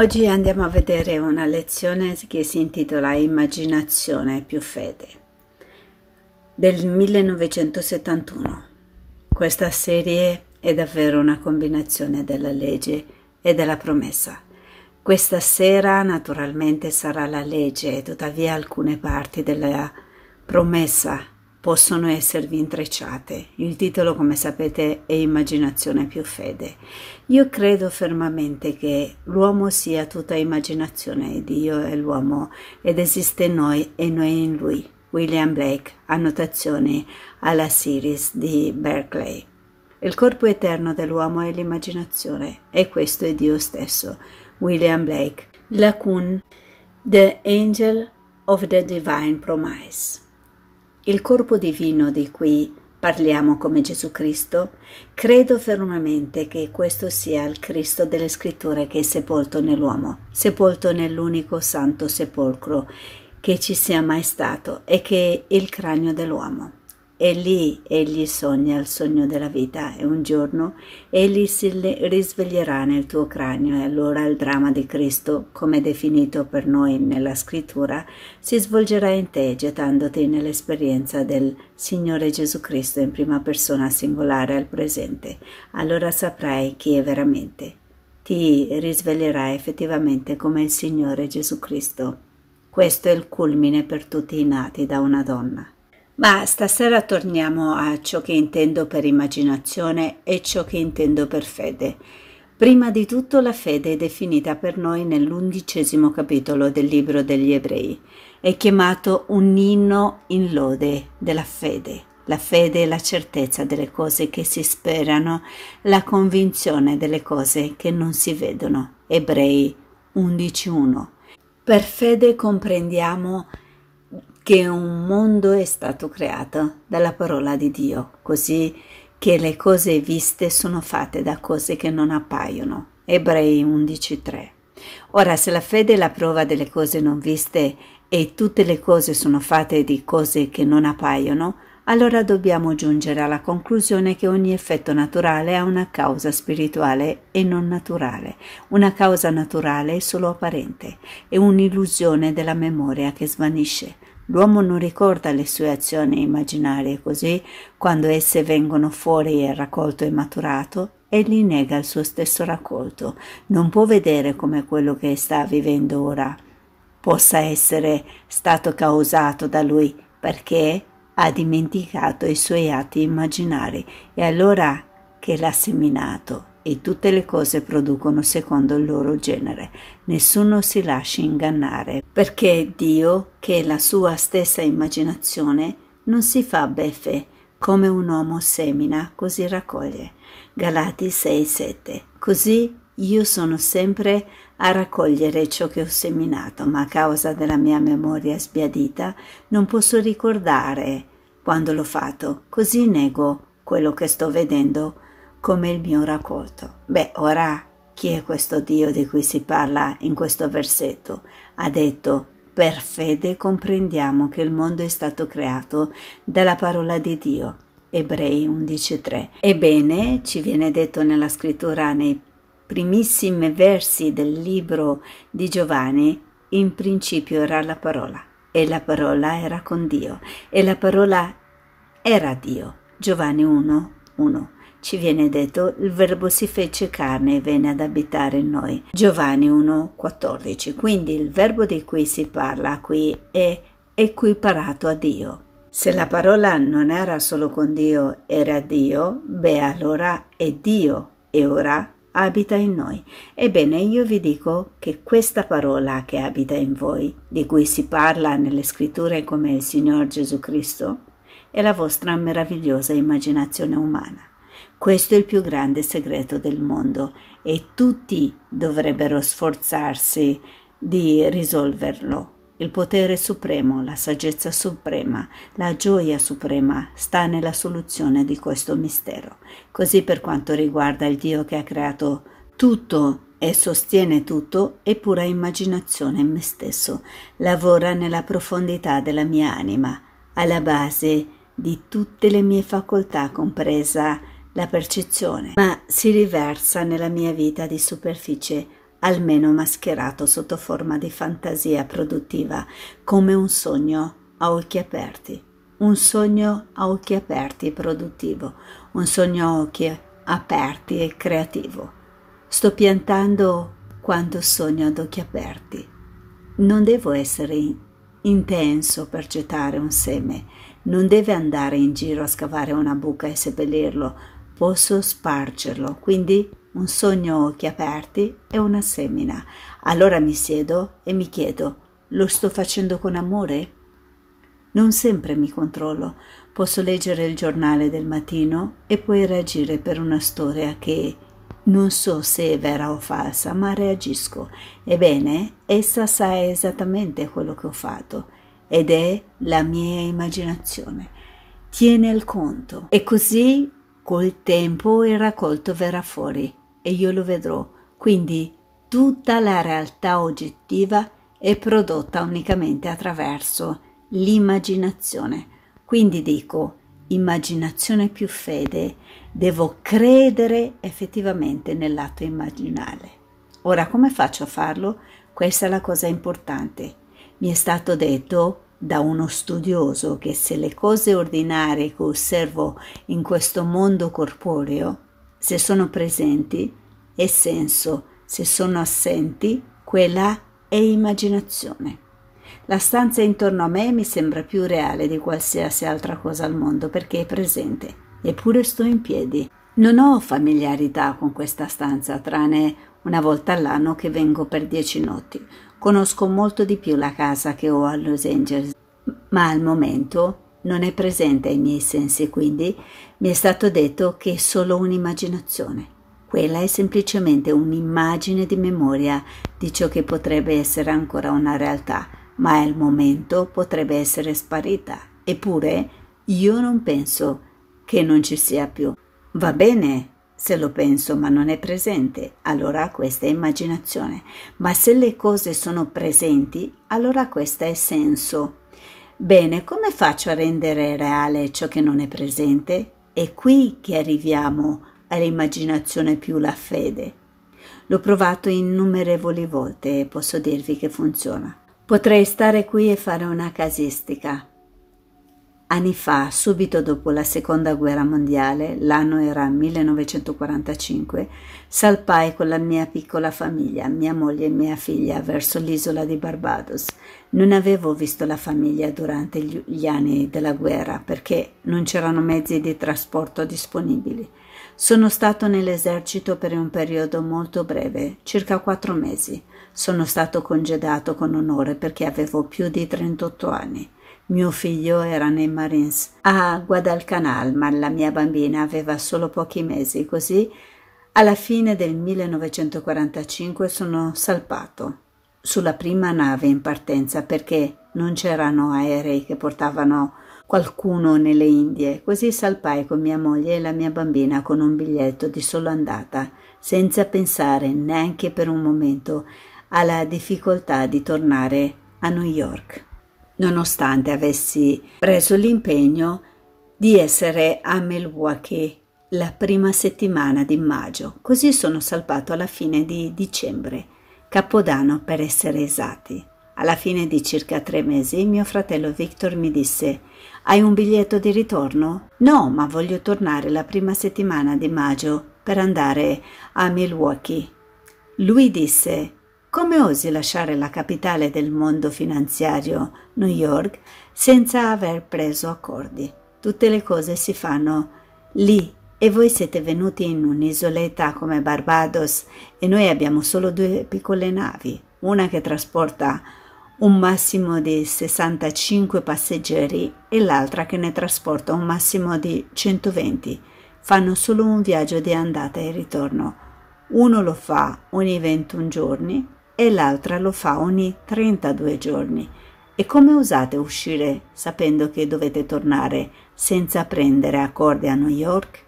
Oggi andiamo a vedere una lezione che si intitola Immaginazione più fede del 1971. Questa serie è davvero una combinazione della legge e della promessa. Questa sera naturalmente sarà la legge, tuttavia alcune parti della promessa possono esservi intrecciate. Il titolo, come sapete, è Immaginazione più fede io credo fermamente che l'uomo sia tutta immaginazione Dio è l'uomo ed esiste in noi e noi in lui. William Blake, annotazioni alla series di Berkeley. Il corpo eterno dell'uomo è l'immaginazione e questo è Dio stesso. William Blake, Lacun, The Angel of the Divine Promise. Il corpo divino di cui parliamo come Gesù Cristo, credo fermamente che questo sia il Cristo delle scritture che è sepolto nell'uomo, sepolto nell'unico santo sepolcro che ci sia mai stato e che è il cranio dell'uomo. E lì egli sogna il sogno della vita e un giorno egli si risveglierà nel tuo cranio e allora il dramma di Cristo, come definito per noi nella scrittura, si svolgerà in te gettandoti nell'esperienza del Signore Gesù Cristo in prima persona singolare al presente. Allora saprai chi è veramente. Ti risveglierai effettivamente come il Signore Gesù Cristo. Questo è il culmine per tutti i nati da una donna. Ma stasera torniamo a ciò che intendo per immaginazione e ciò che intendo per fede. Prima di tutto la fede è definita per noi nell'undicesimo capitolo del libro degli ebrei. È chiamato un inno in lode della fede. La fede è la certezza delle cose che si sperano, la convinzione delle cose che non si vedono. Ebrei 11.1. Per fede comprendiamo che un mondo è stato creato dalla parola di Dio, così che le cose viste sono fatte da cose che non appaiono. Ebrei 11:3. Ora, se la fede è la prova delle cose non viste e tutte le cose sono fatte di cose che non appaiono, allora dobbiamo giungere alla conclusione che ogni effetto naturale ha una causa spirituale e non naturale, una causa naturale solo apparente, è un'illusione della memoria che svanisce, L'uomo non ricorda le sue azioni immaginarie, così quando esse vengono fuori e raccolto e maturato, egli nega il suo stesso raccolto, non può vedere come quello che sta vivendo ora possa essere stato causato da lui, perché ha dimenticato i suoi atti immaginari e allora che l'ha seminato e tutte le cose producono secondo il loro genere. Nessuno si lasci ingannare, perché Dio, che è la sua stessa immaginazione, non si fa beffe, come un uomo semina, così raccoglie. Galati 6:7. Così io sono sempre a raccogliere ciò che ho seminato, ma a causa della mia memoria sbiadita non posso ricordare quando l'ho fatto, così nego quello che sto vedendo come il mio raccolto. Beh, ora chi è questo Dio di cui si parla in questo versetto? Ha detto, per fede comprendiamo che il mondo è stato creato dalla parola di Dio. Ebrei 11.3. Ebbene, ci viene detto nella scrittura nei primissimi versi del libro di Giovanni, in principio era la parola e la parola era con Dio e la parola era Dio. Giovanni 1, 1. Ci viene detto il verbo si fece carne e venne ad abitare in noi. Giovanni 1,14. Quindi il verbo di cui si parla qui è equiparato a Dio. Se la parola non era solo con Dio, era Dio, beh allora è Dio e ora abita in noi. Ebbene, io vi dico che questa parola che abita in voi, di cui si parla nelle scritture come il Signor Gesù Cristo, e la vostra meravigliosa immaginazione umana. Questo è il più grande segreto del mondo e tutti dovrebbero sforzarsi di risolverlo. Il potere supremo, la saggezza suprema, la gioia suprema sta nella soluzione di questo mistero. Così per quanto riguarda il Dio che ha creato tutto e sostiene tutto è pura immaginazione in me stesso, lavora nella profondità della mia anima, alla base di di tutte le mie facoltà, compresa la percezione, ma si riversa nella mia vita di superficie, almeno mascherato sotto forma di fantasia produttiva, come un sogno a occhi aperti, un sogno a occhi aperti e produttivo, un sogno a occhi aperti e creativo. Sto piantando quando sogno ad occhi aperti. Non devo essere intenso per gettare un seme, non deve andare in giro a scavare una buca e seppellirlo, posso spargerlo, quindi un sogno occhi aperti e una semina. Allora mi siedo e mi chiedo, lo sto facendo con amore? Non sempre mi controllo, posso leggere il giornale del mattino e poi reagire per una storia che non so se è vera o falsa, ma reagisco. Ebbene, essa sa esattamente quello che ho fatto ed è la mia immaginazione. Tiene il conto e così col tempo il raccolto verrà fuori e io lo vedrò. Quindi tutta la realtà oggettiva è prodotta unicamente attraverso l'immaginazione. Quindi dico, immaginazione più fede, devo credere effettivamente nell'atto immaginale. Ora come faccio a farlo? Questa è la cosa importante. Mi è stato detto da uno studioso che se le cose ordinarie che osservo in questo mondo corporeo, se sono presenti, è senso, se sono assenti, quella è immaginazione. La stanza intorno a me mi sembra più reale di qualsiasi altra cosa al mondo perché è presente, eppure sto in piedi. Non ho familiarità con questa stanza, tranne una volta all'anno che vengo per dieci notti. Conosco molto di più la casa che ho a Los Angeles, ma al momento non è presente ai miei sensi, quindi mi è stato detto che è solo un'immaginazione. Quella è semplicemente un'immagine di memoria di ciò che potrebbe essere ancora una realtà, ma al momento potrebbe essere sparita. Eppure io non penso che non ci sia più. Va bene se lo penso ma non è presente, allora questa è immaginazione, ma se le cose sono presenti, allora questa è senso. Bene, come faccio a rendere reale ciò che non è presente? È qui che arriviamo all'immaginazione più la fede. L'ho provato innumerevoli volte e posso dirvi che funziona. Potrei stare qui e fare una casistica, Anni fa, subito dopo la seconda guerra mondiale, l'anno era 1945, salpai con la mia piccola famiglia, mia moglie e mia figlia, verso l'isola di Barbados. Non avevo visto la famiglia durante gli anni della guerra perché non c'erano mezzi di trasporto disponibili. Sono stato nell'esercito per un periodo molto breve, circa quattro mesi. Sono stato congedato con onore perché avevo più di 38 anni. Mio figlio era nei Marines a Guadalcanal, ma la mia bambina aveva solo pochi mesi, così alla fine del 1945 sono salpato sulla prima nave in partenza perché non c'erano aerei che portavano qualcuno nelle Indie, così salpai con mia moglie e la mia bambina con un biglietto di solo andata, senza pensare neanche per un momento alla difficoltà di tornare a New York nonostante avessi preso l'impegno di essere a Milwaukee la prima settimana di maggio. Così sono salvato alla fine di dicembre, Capodanno per essere esatti. Alla fine di circa tre mesi mio fratello Victor mi disse Hai un biglietto di ritorno? No, ma voglio tornare la prima settimana di maggio per andare a Milwaukee. Lui disse come osi lasciare la capitale del mondo finanziario, New York, senza aver preso accordi? Tutte le cose si fanno lì e voi siete venuti in un'isoletta come Barbados e noi abbiamo solo due piccole navi, una che trasporta un massimo di 65 passeggeri e l'altra che ne trasporta un massimo di 120. Fanno solo un viaggio di andata e ritorno. Uno lo fa ogni 21 giorni, e l'altra lo fa ogni 32 giorni. E come osate uscire sapendo che dovete tornare senza prendere accordi a New York?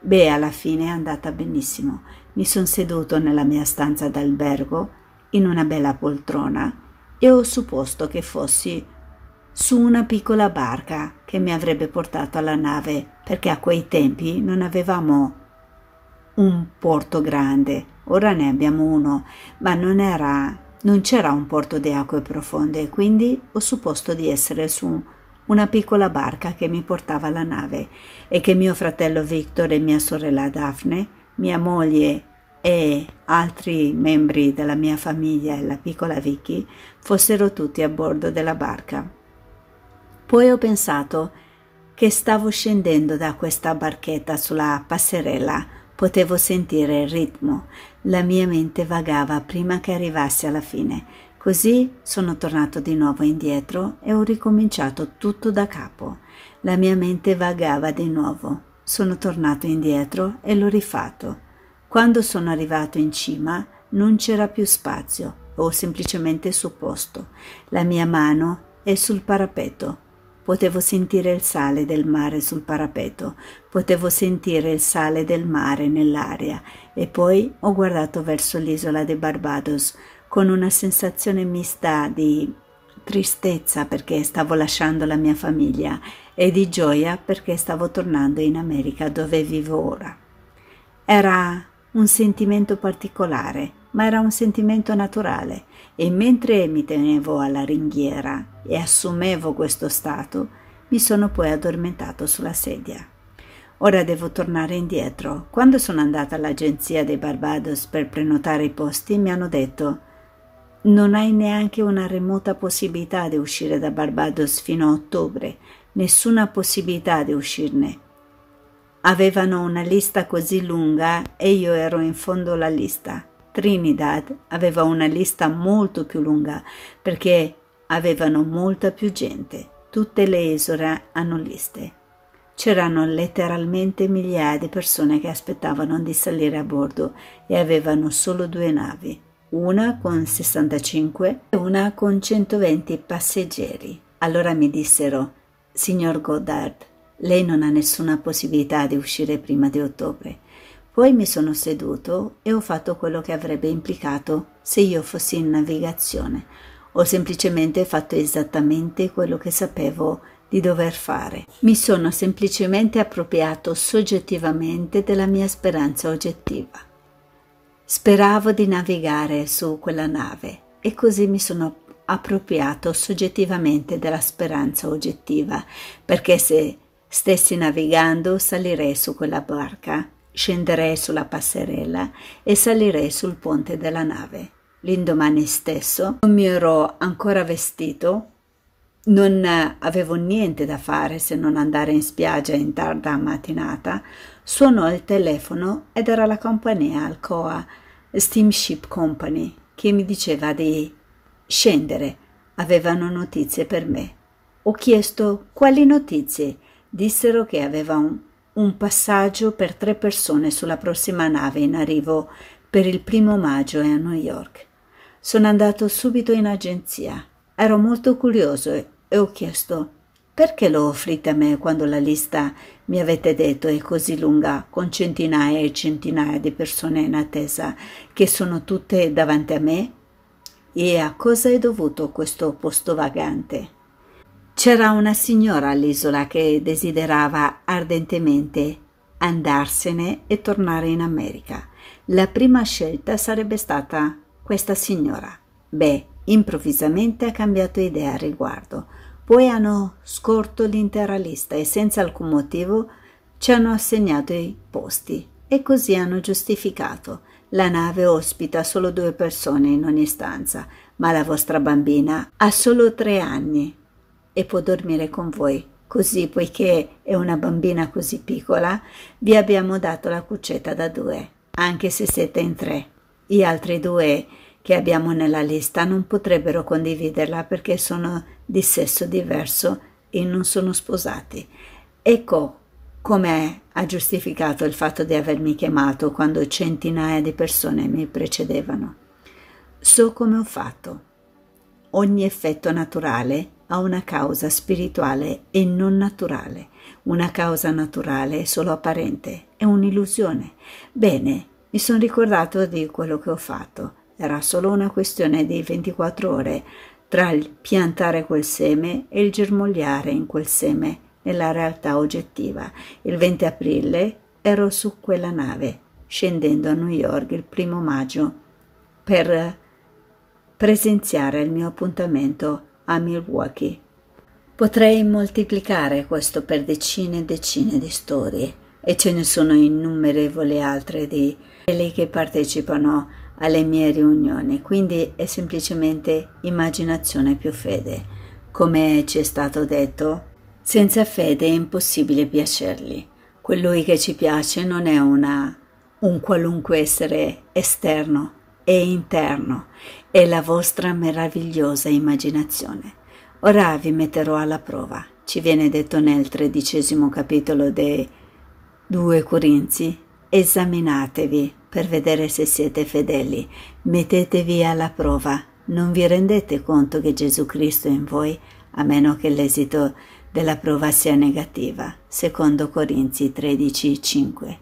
Beh, alla fine è andata benissimo. Mi sono seduto nella mia stanza d'albergo, in una bella poltrona, e ho supposto che fossi su una piccola barca che mi avrebbe portato alla nave, perché a quei tempi non avevamo un porto grande Ora ne abbiamo uno, ma non era non c'era un porto di acque profonde, quindi ho supposto di essere su una piccola barca che mi portava la nave e che mio fratello Victor e mia sorella Daphne, mia moglie e altri membri della mia famiglia e la piccola Vicky fossero tutti a bordo della barca. Poi ho pensato che stavo scendendo da questa barchetta sulla passerella, potevo sentire il ritmo, la mia mente vagava prima che arrivassi alla fine. Così sono tornato di nuovo indietro e ho ricominciato tutto da capo. La mia mente vagava di nuovo. Sono tornato indietro e l'ho rifatto. Quando sono arrivato in cima non c'era più spazio, ho semplicemente supposto. La mia mano è sul parapetto, Potevo sentire il sale del mare sul parapetto, potevo sentire il sale del mare nell'aria e poi ho guardato verso l'isola dei Barbados con una sensazione mista di tristezza perché stavo lasciando la mia famiglia e di gioia perché stavo tornando in America dove vivo ora. Era un sentimento particolare ma era un sentimento naturale e mentre mi tenevo alla ringhiera e assumevo questo stato, mi sono poi addormentato sulla sedia. Ora devo tornare indietro. Quando sono andata all'agenzia dei Barbados per prenotare i posti, mi hanno detto non hai neanche una remota possibilità di uscire da Barbados fino a ottobre, nessuna possibilità di uscirne. Avevano una lista così lunga e io ero in fondo alla lista. Trinidad aveva una lista molto più lunga perché avevano molta più gente. Tutte le isole hanno liste. C'erano letteralmente migliaia di persone che aspettavano di salire a bordo e avevano solo due navi, una con 65 e una con 120 passeggeri. Allora mi dissero, signor Goddard, lei non ha nessuna possibilità di uscire prima di ottobre. Poi mi sono seduto e ho fatto quello che avrebbe implicato se io fossi in navigazione. Ho semplicemente fatto esattamente quello che sapevo di dover fare. Mi sono semplicemente appropriato soggettivamente della mia speranza oggettiva. Speravo di navigare su quella nave e così mi sono appropriato soggettivamente della speranza oggettiva, perché se stessi navigando salirei su quella barca scenderei sulla passerella e salirei sul ponte della nave. L'indomani stesso non mi ero ancora vestito, non avevo niente da fare se non andare in spiaggia in tarda mattinata. Suonò il telefono ed era la compagnia Alcoa Steamship Company che mi diceva di scendere. Avevano notizie per me. Ho chiesto quali notizie. Dissero che aveva un un passaggio per tre persone sulla prossima nave in arrivo per il primo maggio a New York. Sono andato subito in agenzia. Ero molto curioso e ho chiesto perché lo offrite a me quando la lista, mi avete detto, è così lunga, con centinaia e centinaia di persone in attesa, che sono tutte davanti a me? E a cosa è dovuto questo posto vagante? C'era una signora all'isola che desiderava ardentemente andarsene e tornare in America. La prima scelta sarebbe stata questa signora. Beh, improvvisamente ha cambiato idea al riguardo. Poi hanno scorto l'intera lista e senza alcun motivo ci hanno assegnato i posti e così hanno giustificato. La nave ospita solo due persone in ogni stanza, ma la vostra bambina ha solo tre anni e può dormire con voi. Così, poiché è una bambina così piccola, vi abbiamo dato la cuccetta da due, anche se siete in tre. Gli altri due che abbiamo nella lista non potrebbero condividerla perché sono di sesso diverso e non sono sposati. Ecco come ha giustificato il fatto di avermi chiamato quando centinaia di persone mi precedevano. So come ho fatto. Ogni effetto naturale ha una causa spirituale e non naturale. Una causa naturale è solo apparente, è un'illusione. Bene, mi sono ricordato di quello che ho fatto. Era solo una questione di 24 ore tra il piantare quel seme e il germogliare in quel seme nella realtà oggettiva. Il 20 aprile ero su quella nave, scendendo a New York il primo maggio per presenziare il mio appuntamento a Milwaukee. Potrei moltiplicare questo per decine e decine di storie e ce ne sono innumerevoli altre di quelli che partecipano alle mie riunioni, quindi è semplicemente immaginazione più fede. Come ci è stato detto, senza fede è impossibile piacerli. Colui che ci piace non è una, un qualunque essere esterno, e interno e la vostra meravigliosa immaginazione. Ora vi metterò alla prova, ci viene detto nel tredicesimo capitolo dei 2 Corinzi, esaminatevi per vedere se siete fedeli, mettetevi alla prova, non vi rendete conto che Gesù Cristo è in voi, a meno che l'esito della prova sia negativa, secondo Corinzi 13,5.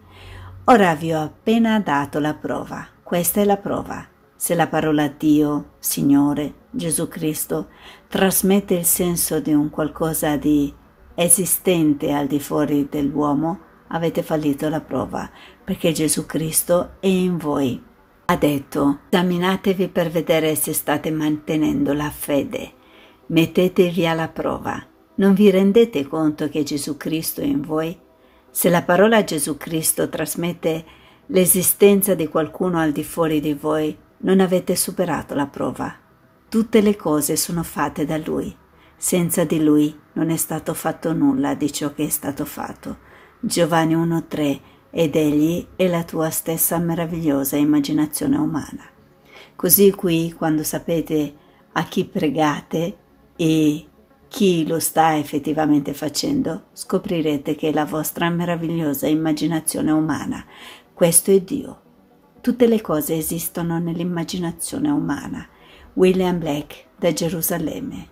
Ora vi ho appena dato la prova, questa è la prova. Se la parola Dio, Signore, Gesù Cristo, trasmette il senso di un qualcosa di esistente al di fuori dell'uomo, avete fallito la prova, perché Gesù Cristo è in voi. Ha detto, esaminatevi per vedere se state mantenendo la fede. Mettetevi alla prova. Non vi rendete conto che Gesù Cristo è in voi? Se la parola Gesù Cristo trasmette l'esistenza di qualcuno al di fuori di voi, non avete superato la prova. Tutte le cose sono fatte da Lui. Senza di Lui non è stato fatto nulla di ciò che è stato fatto. Giovanni 1.3 ed egli è la tua stessa meravigliosa immaginazione umana. Così qui, quando sapete a chi pregate e chi lo sta effettivamente facendo, scoprirete che è la vostra meravigliosa immaginazione umana questo è Dio. Tutte le cose esistono nell'immaginazione umana. William Blake da Gerusalemme.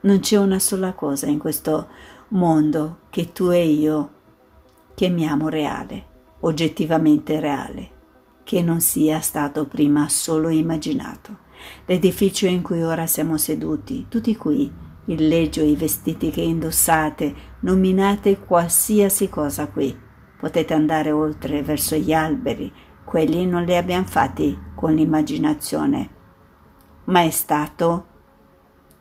Non c'è una sola cosa in questo mondo che tu e io chiamiamo reale, oggettivamente reale, che non sia stato prima solo immaginato. L'edificio in cui ora siamo seduti, tutti qui, il leggio, i vestiti che indossate, nominate qualsiasi cosa qui, potete andare oltre verso gli alberi, quelli non li abbiamo fatti con l'immaginazione, ma è stato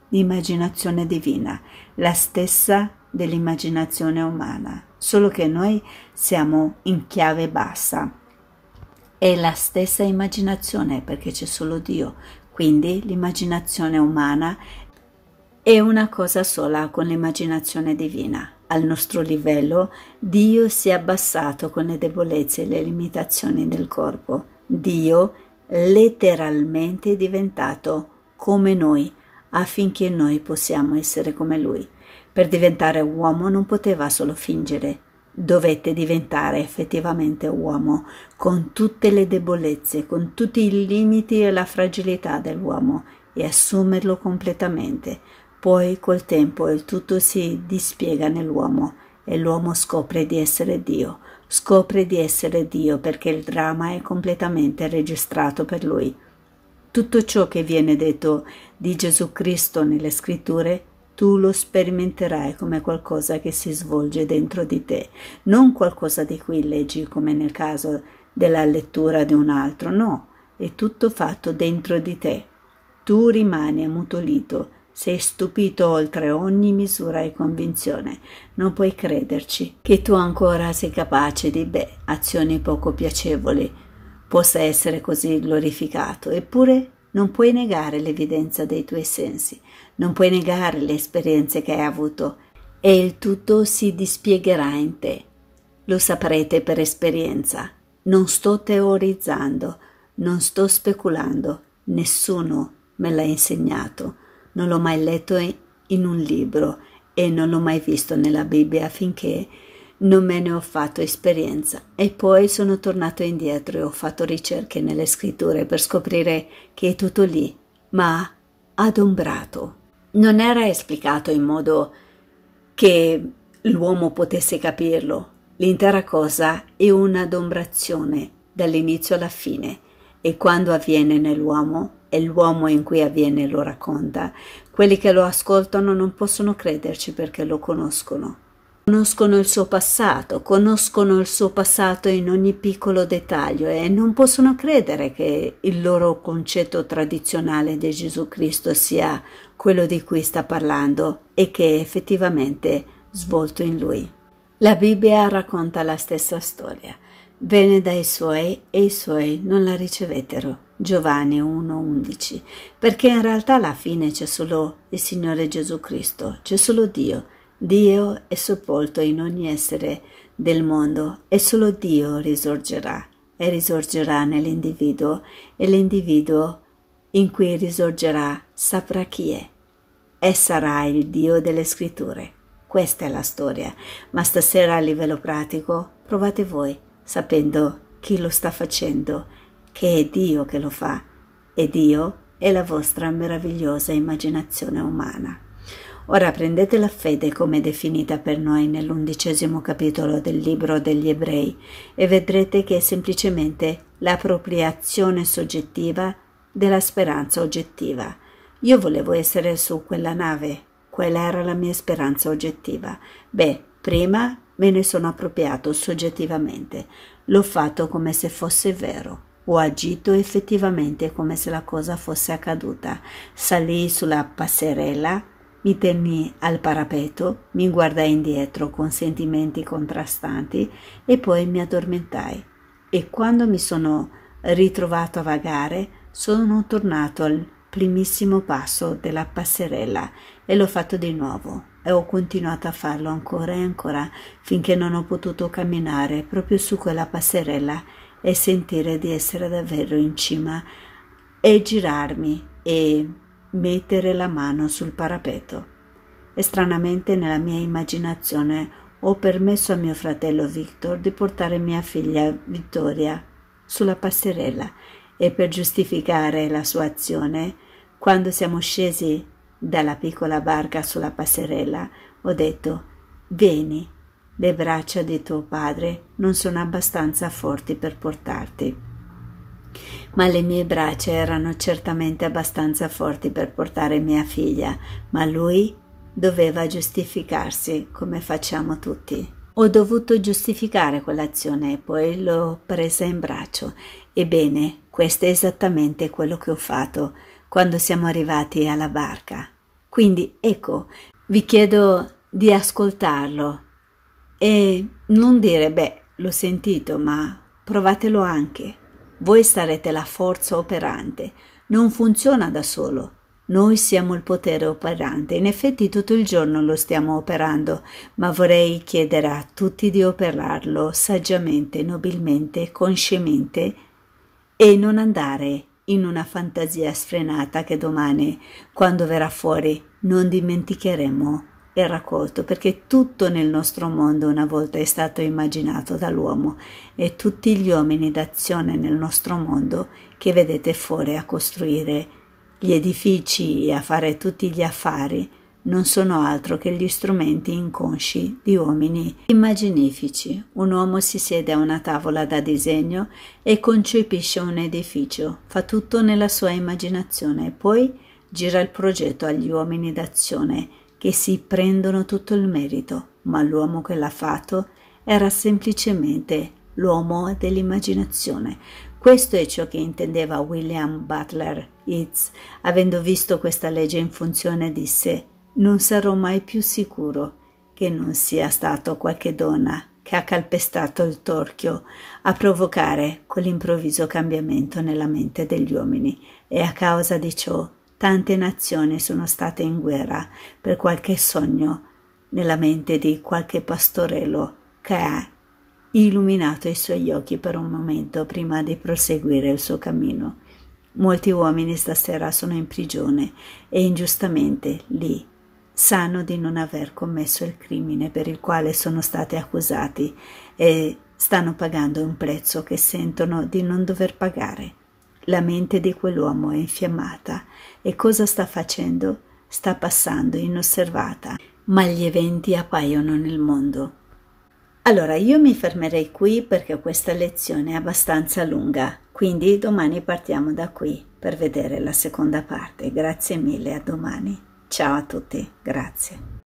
l'immaginazione divina, la stessa dell'immaginazione umana, solo che noi siamo in chiave bassa. È la stessa immaginazione perché c'è solo Dio, quindi l'immaginazione umana è una cosa sola con l'immaginazione divina. Al nostro livello, Dio si è abbassato con le debolezze e le limitazioni del corpo. Dio letteralmente è diventato come noi, affinché noi possiamo essere come Lui. Per diventare uomo non poteva solo fingere, dovette diventare effettivamente uomo, con tutte le debolezze, con tutti i limiti e la fragilità dell'uomo, e assumerlo completamente poi col tempo il tutto si dispiega nell'uomo e l'uomo scopre di essere Dio, scopre di essere Dio perché il dramma è completamente registrato per lui. Tutto ciò che viene detto di Gesù Cristo nelle scritture tu lo sperimenterai come qualcosa che si svolge dentro di te, non qualcosa di cui leggi come nel caso della lettura di un altro, no, è tutto fatto dentro di te. Tu rimani ammutolito sei stupito oltre ogni misura e convinzione. Non puoi crederci che tu ancora sei capace di, beh, azioni poco piacevoli, possa essere così glorificato. Eppure non puoi negare l'evidenza dei tuoi sensi, non puoi negare le esperienze che hai avuto e il tutto si dispiegherà in te. Lo saprete per esperienza. Non sto teorizzando, non sto speculando, nessuno me l'ha insegnato non l'ho mai letto in un libro e non l'ho mai visto nella Bibbia finché non me ne ho fatto esperienza e poi sono tornato indietro e ho fatto ricerche nelle scritture per scoprire che è tutto lì, ma adombrato. Non era esplicato in modo che l'uomo potesse capirlo. L'intera cosa è un'adombrazione dall'inizio alla fine e quando avviene nell'uomo è l'uomo in cui avviene lo racconta. Quelli che lo ascoltano non possono crederci perché lo conoscono. Conoscono il suo passato, conoscono il suo passato in ogni piccolo dettaglio e non possono credere che il loro concetto tradizionale di Gesù Cristo sia quello di cui sta parlando e che è effettivamente svolto in lui. La Bibbia racconta la stessa storia. Venne dai suoi e i suoi non la ricevettero. Giovanni 1.11, perché in realtà alla fine c'è solo il Signore Gesù Cristo, c'è solo Dio. Dio è sepolto in ogni essere del mondo e solo Dio risorgerà e risorgerà nell'individuo e l'individuo in cui risorgerà saprà chi è e sarà il Dio delle scritture. Questa è la storia, ma stasera a livello pratico provate voi sapendo chi lo sta facendo che è Dio che lo fa e Dio è la vostra meravigliosa immaginazione umana. Ora prendete la fede come definita per noi nell'undicesimo capitolo del libro degli ebrei e vedrete che è semplicemente l'appropriazione soggettiva della speranza oggettiva. Io volevo essere su quella nave, quella era la mia speranza oggettiva. Beh, prima me ne sono appropriato soggettivamente, l'ho fatto come se fosse vero. Ho agito effettivamente come se la cosa fosse accaduta. Salì sulla passerella, mi tenni al parapetto, mi guardai indietro con sentimenti contrastanti e poi mi addormentai. E quando mi sono ritrovato a vagare, sono tornato al primissimo passo della passerella e l'ho fatto di nuovo e ho continuato a farlo ancora e ancora finché non ho potuto camminare proprio su quella passerella e sentire di essere davvero in cima e girarmi e mettere la mano sul parapetto. E stranamente nella mia immaginazione ho permesso a mio fratello Victor di portare mia figlia Vittoria sulla passerella e per giustificare la sua azione, quando siamo scesi dalla piccola barca sulla passerella, ho detto Vieni, le braccia di tuo padre non sono abbastanza forti per portarti. Ma le mie braccia erano certamente abbastanza forti per portare mia figlia, ma lui doveva giustificarsi come facciamo tutti. Ho dovuto giustificare quell'azione e poi l'ho presa in braccio. Ebbene, questo è esattamente quello che ho fatto quando siamo arrivati alla barca. Quindi ecco, vi chiedo di ascoltarlo e non dire, beh, l'ho sentito, ma provatelo anche. Voi sarete la forza operante. Non funziona da solo. Noi siamo il potere operante. In effetti tutto il giorno lo stiamo operando, ma vorrei chiedere a tutti di operarlo saggiamente, nobilmente, consciamente e non andare in una fantasia sfrenata che domani, quando verrà fuori, non dimenticheremo e raccolto, perché tutto nel nostro mondo una volta è stato immaginato dall'uomo e tutti gli uomini d'azione nel nostro mondo che vedete fuori a costruire gli edifici e a fare tutti gli affari non sono altro che gli strumenti inconsci di uomini immaginifici. Un uomo si siede a una tavola da disegno e concepisce un edificio, fa tutto nella sua immaginazione e poi gira il progetto agli uomini d'azione che si prendono tutto il merito, ma l'uomo che l'ha fatto era semplicemente l'uomo dell'immaginazione. Questo è ciò che intendeva William Butler Yeats. Avendo visto questa legge in funzione, disse Non sarò mai più sicuro che non sia stato qualche donna che ha calpestato il torchio a provocare quell'improvviso cambiamento nella mente degli uomini e a causa di ciò Tante nazioni sono state in guerra per qualche sogno nella mente di qualche pastorello che ha illuminato i suoi occhi per un momento prima di proseguire il suo cammino. Molti uomini stasera sono in prigione e ingiustamente lì sanno di non aver commesso il crimine per il quale sono stati accusati e stanno pagando un prezzo che sentono di non dover pagare. La mente di quell'uomo è infiammata e cosa sta facendo? Sta passando inosservata, ma gli eventi appaiono nel mondo. Allora io mi fermerei qui perché questa lezione è abbastanza lunga, quindi domani partiamo da qui per vedere la seconda parte. Grazie mille, a domani. Ciao a tutti, grazie.